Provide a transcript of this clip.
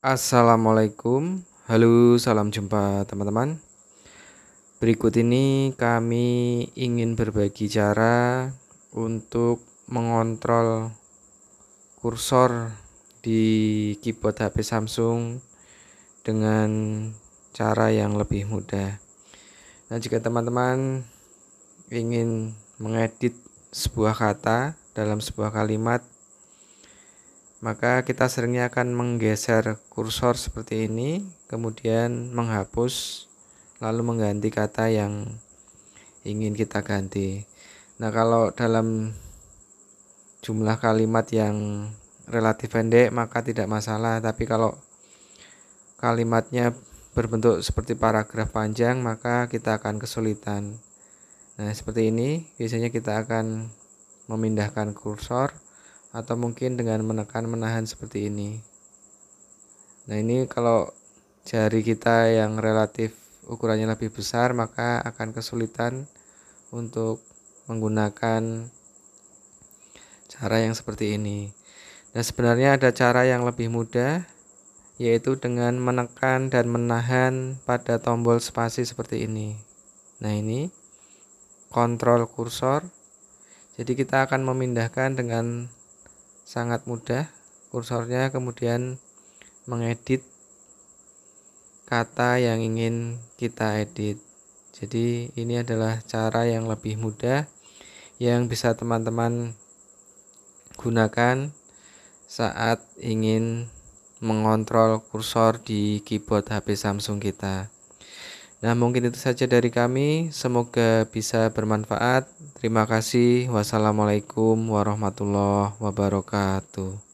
Assalamualaikum, halo, salam jumpa teman-teman. Berikut ini kami ingin berbagi cara untuk mengontrol kursor di keyboard HP Samsung dengan cara yang lebih mudah. Nah, jika teman-teman ingin mengedit sebuah kata dalam sebuah kalimat maka kita seringnya akan menggeser kursor seperti ini kemudian menghapus lalu mengganti kata yang ingin kita ganti nah kalau dalam jumlah kalimat yang relatif pendek maka tidak masalah tapi kalau kalimatnya berbentuk seperti paragraf panjang maka kita akan kesulitan nah seperti ini biasanya kita akan memindahkan kursor atau mungkin dengan menekan menahan seperti ini nah ini kalau jari kita yang relatif ukurannya lebih besar maka akan kesulitan untuk menggunakan cara yang seperti ini dan sebenarnya ada cara yang lebih mudah yaitu dengan menekan dan menahan pada tombol spasi seperti ini nah ini kontrol kursor jadi kita akan memindahkan dengan sangat mudah kursornya kemudian mengedit kata yang ingin kita edit jadi ini adalah cara yang lebih mudah yang bisa teman-teman gunakan saat ingin mengontrol kursor di keyboard HP Samsung kita Nah, mungkin itu saja dari kami. Semoga bisa bermanfaat. Terima kasih. Wassalamualaikum warahmatullahi wabarakatuh.